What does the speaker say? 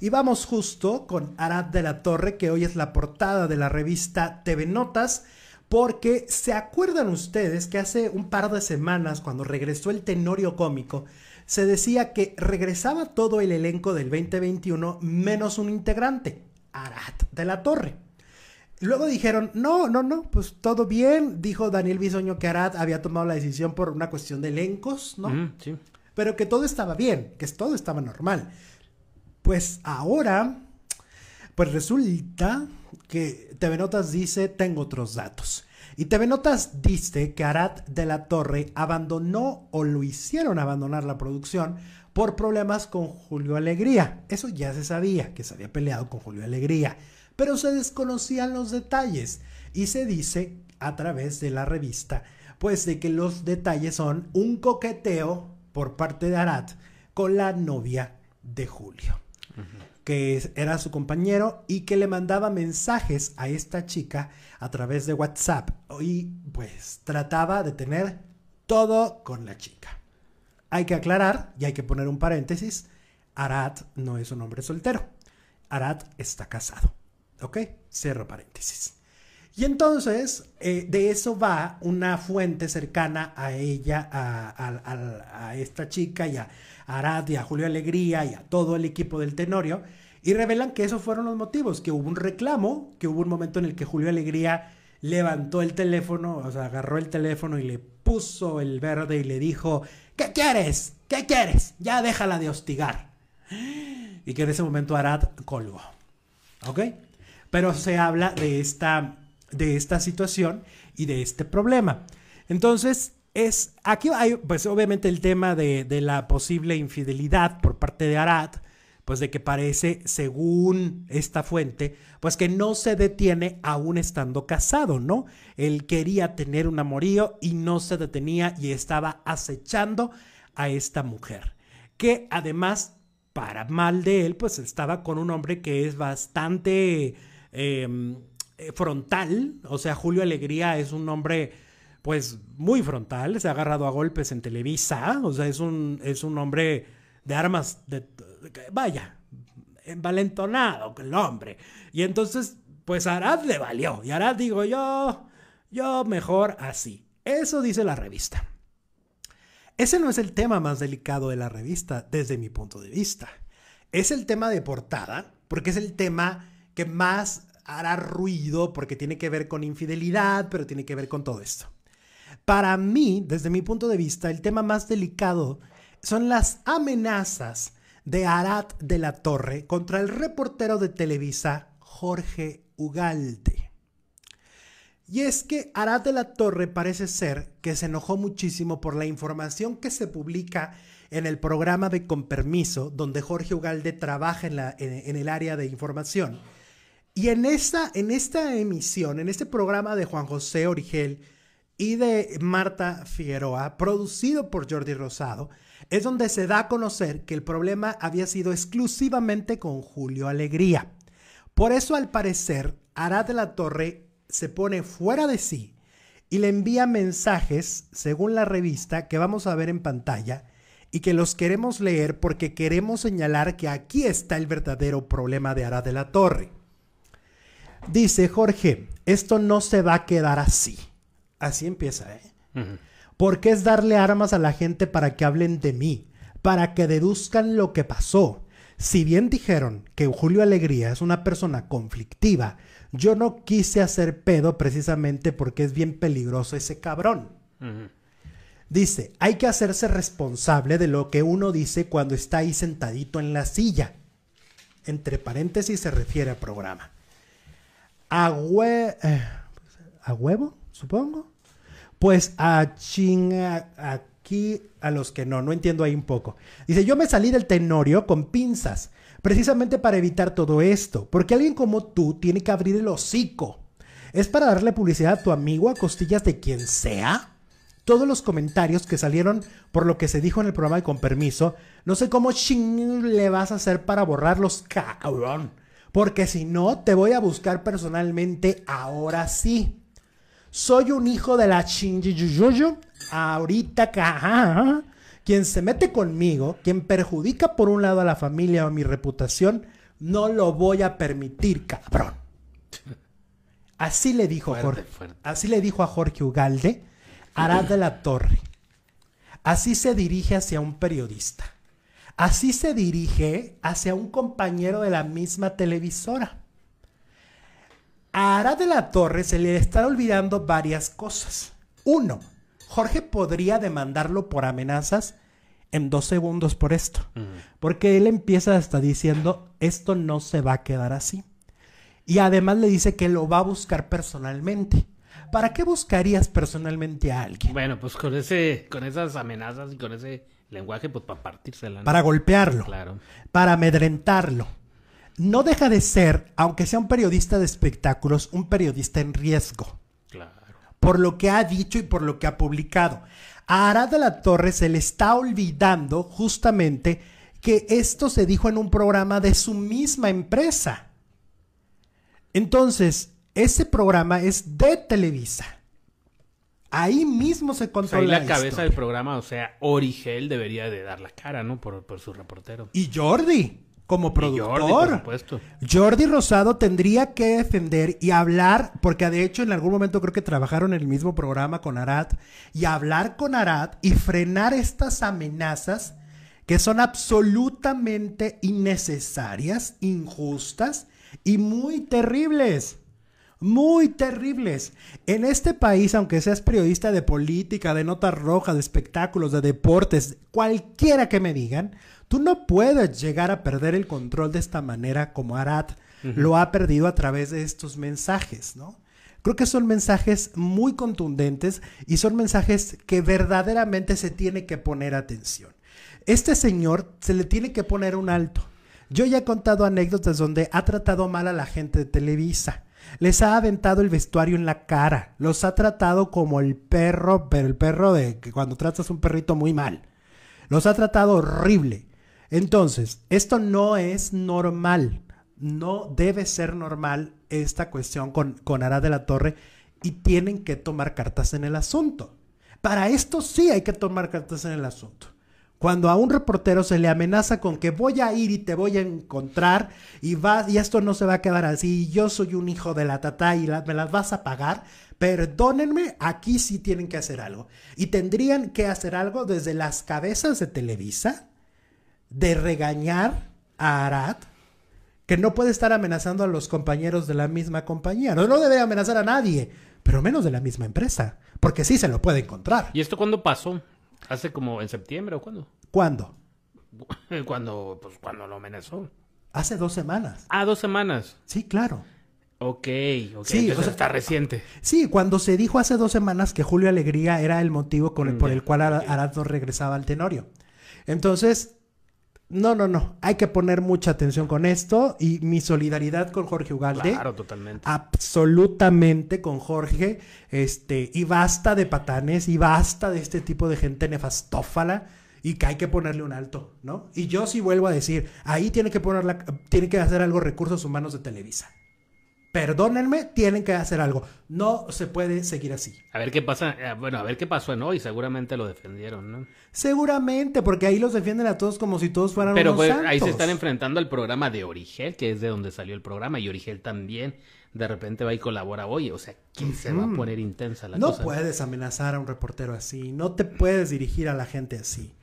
Y vamos justo con Arad de la Torre, que hoy es la portada de la revista TV Notas, porque se acuerdan ustedes que hace un par de semanas, cuando regresó el Tenorio Cómico, se decía que regresaba todo el elenco del 2021 menos un integrante, Arad de la Torre. Luego dijeron, no, no, no, pues todo bien. Dijo Daniel Bisoño que Arad había tomado la decisión por una cuestión de elencos, ¿no? Mm, sí. Pero que todo estaba bien, que todo estaba normal. Pues ahora, pues resulta que TV Notas dice, tengo otros datos. Y TV Notas dice que Arad de la Torre abandonó o lo hicieron abandonar la producción por problemas con Julio Alegría. Eso ya se sabía, que se había peleado con Julio Alegría, pero se desconocían los detalles. Y se dice a través de la revista, pues de que los detalles son un coqueteo por parte de Arad con la novia de Julio que era su compañero y que le mandaba mensajes a esta chica a través de WhatsApp y pues trataba de tener todo con la chica. Hay que aclarar y hay que poner un paréntesis, Arad no es un hombre soltero, Arad está casado. ¿Ok? Cierro paréntesis. Y entonces, eh, de eso va una fuente cercana a ella, a, a esta chica y a Arad y a Julio Alegría y a todo el equipo del Tenorio, y revelan que esos fueron los motivos, que hubo un reclamo, que hubo un momento en el que Julio Alegría levantó el teléfono, o sea, agarró el teléfono y le puso el verde y le dijo, ¿qué quieres? ¿Qué quieres? Ya déjala de hostigar. Y que en ese momento Arad colgó. ¿Ok? Pero se habla de esta de esta situación y de este problema. Entonces, es, aquí hay, pues obviamente el tema de, la posible infidelidad por parte de Arad, pues de que parece, según esta fuente, pues que no se detiene aún estando casado, ¿no? Él quería tener un amorío y no se detenía y estaba acechando a esta mujer, que además, para mal de él, pues estaba con un hombre que es bastante... Em, eh, frontal, o sea, Julio Alegría es un hombre pues muy frontal, se ha agarrado a golpes en Televisa, o sea, es un, es un hombre de armas, de, vaya, envalentonado el hombre. Y entonces, pues Arad le valió, y Arad digo yo, yo mejor así. Eso dice la revista. Ese no es el tema más delicado de la revista desde mi punto de vista. Es el tema de portada, porque es el tema que más hará ruido porque tiene que ver con infidelidad, pero tiene que ver con todo esto. Para mí, desde mi punto de vista, el tema más delicado son las amenazas de Arad de la Torre contra el reportero de Televisa, Jorge Ugalde. Y es que Arad de la Torre parece ser que se enojó muchísimo por la información que se publica en el programa de Con Permiso, donde Jorge Ugalde trabaja en, en el área de información y en esta, en esta emisión, en este programa de Juan José Origel y de Marta Figueroa, producido por Jordi Rosado, es donde se da a conocer que el problema había sido exclusivamente con Julio Alegría. Por eso, al parecer, Arad de la Torre se pone fuera de sí y le envía mensajes, según la revista, que vamos a ver en pantalla, y que los queremos leer porque queremos señalar que aquí está el verdadero problema de Arad de la Torre. Dice Jorge, esto no se va a quedar así. Así empieza, ¿eh? Porque es darle armas a la gente para que hablen de mí, para que deduzcan lo que pasó. Si bien dijeron que Julio Alegría es una persona conflictiva, yo no quise hacer pedo precisamente porque es bien peligroso ese cabrón. Dice, hay que hacerse responsable de lo que uno dice cuando está ahí sentadito en la silla. Entre paréntesis se refiere al programa a, eh, a huevo, supongo. Pues a chinga aquí a los que no, no entiendo ahí un poco. Dice, yo me salí del tenorio con pinzas, precisamente para evitar todo esto, porque alguien como tú tiene que abrir el hocico. ¿Es para darle publicidad a tu amigo a costillas de quien sea? Todos los comentarios que salieron por lo que se dijo en el programa de Con Permiso, no sé cómo ching le vas a hacer para borrar los cabrón. Porque si no, te voy a buscar personalmente ahora sí. Soy un hijo de la Shinji Ahorita Quien se mete conmigo, quien perjudica por un lado a la familia o a mi reputación, no lo voy a permitir, cabrón. Así le dijo Jorge. Así le dijo a Jorge Ugalde, Arad de la Torre. Así se dirige hacia un periodista. Así se dirige hacia un compañero de la misma televisora. A Ara de la Torre se le están olvidando varias cosas. Uno, Jorge podría demandarlo por amenazas en dos segundos por esto. Mm. Porque él empieza hasta diciendo, esto no se va a quedar así. Y además le dice que lo va a buscar personalmente. ¿para qué buscarías personalmente a alguien? Bueno, pues con, ese, con esas amenazas y con ese lenguaje, pues para partírsela. Para golpearlo. Claro. Para amedrentarlo. No deja de ser, aunque sea un periodista de espectáculos, un periodista en riesgo. Claro. Por lo que ha dicho y por lo que ha publicado. A Arad de la Torre se le está olvidando justamente que esto se dijo en un programa de su misma empresa. Entonces, ese programa es de Televisa. Ahí mismo se controla. Y la, cabeza del programa, o sea, Origel debería de dar la cara, ¿no? Por, por su reportero. Y Jordi, como productor. Jordi, por supuesto. Jordi Rosado tendría que defender y hablar, porque de hecho en algún momento creo que trabajaron en el mismo programa con Arad, y hablar con Arad y frenar estas amenazas que son absolutamente innecesarias, injustas y muy terribles muy terribles. En este país, aunque seas periodista de política, de notas rojas, de espectáculos, de deportes, cualquiera que me digan, tú no puedes llegar a perder el control de esta manera como Arad lo ha perdido a través de estos mensajes, ¿no? Creo que son mensajes muy contundentes y son mensajes que verdaderamente se tiene que poner atención. Este señor se le tiene que poner un alto. Yo ya he contado anécdotas donde ha tratado mal a la gente de Televisa les ha aventado el vestuario en la cara. Los ha tratado como el perro, pero el perro de que cuando tratas un perrito muy mal. Los ha tratado horrible. Entonces, esto no es normal. No debe ser normal esta cuestión con, con Ara de la Torre y tienen que tomar cartas en el asunto. Para esto sí hay que tomar cartas en el asunto cuando a un reportero se le amenaza con que voy a ir y te voy a encontrar y va y esto no se va a quedar así, yo soy un hijo de la tata y me las vas a pagar, perdónenme, aquí sí tienen que hacer algo. Y tendrían que hacer algo desde las cabezas de Televisa de regañar a Arad que no puede estar amenazando a los compañeros de la misma compañía. No, no debe amenazar a nadie, pero menos de la misma empresa, porque sí se lo puede encontrar. ¿Y esto cuándo pasó? ¿Hace como en septiembre o cuándo? ¿Cuándo? Cuando, pues, cuando lo amenazó. Hace dos semanas. Ah, dos semanas. Sí, claro. Ok, ok. Sí, está reciente. Sí, cuando se dijo hace dos semanas que Julio Alegría era el motivo mm, por el cual Arado regresaba al Tenorio. Entonces, no, no, no. Hay que poner mucha atención con esto y mi solidaridad con Jorge Ugalde. Claro, totalmente. Absolutamente con Jorge. Este, y basta de patanes y basta de este tipo de gente nefastófala y que hay que ponerle un alto, ¿no? Y yo sí vuelvo a decir, ahí tiene que ponerla, tiene que hacer algo recursos humanos de Televisa perdónenme, tienen que hacer algo. No se puede seguir así. A ver qué pasa, eh, bueno, a ver qué pasó en hoy, seguramente lo defendieron, ¿no? Seguramente, porque ahí los defienden a todos como si todos fueran Pero unos pues, ahí se están enfrentando al programa de Origel, que es de donde salió el programa, y Origel también de repente va y colabora, hoy, o sea, ¿quién se va a poner intensa la cosa? No puedes amenazar a un reportero así, no te puedes dirigir a la gente así.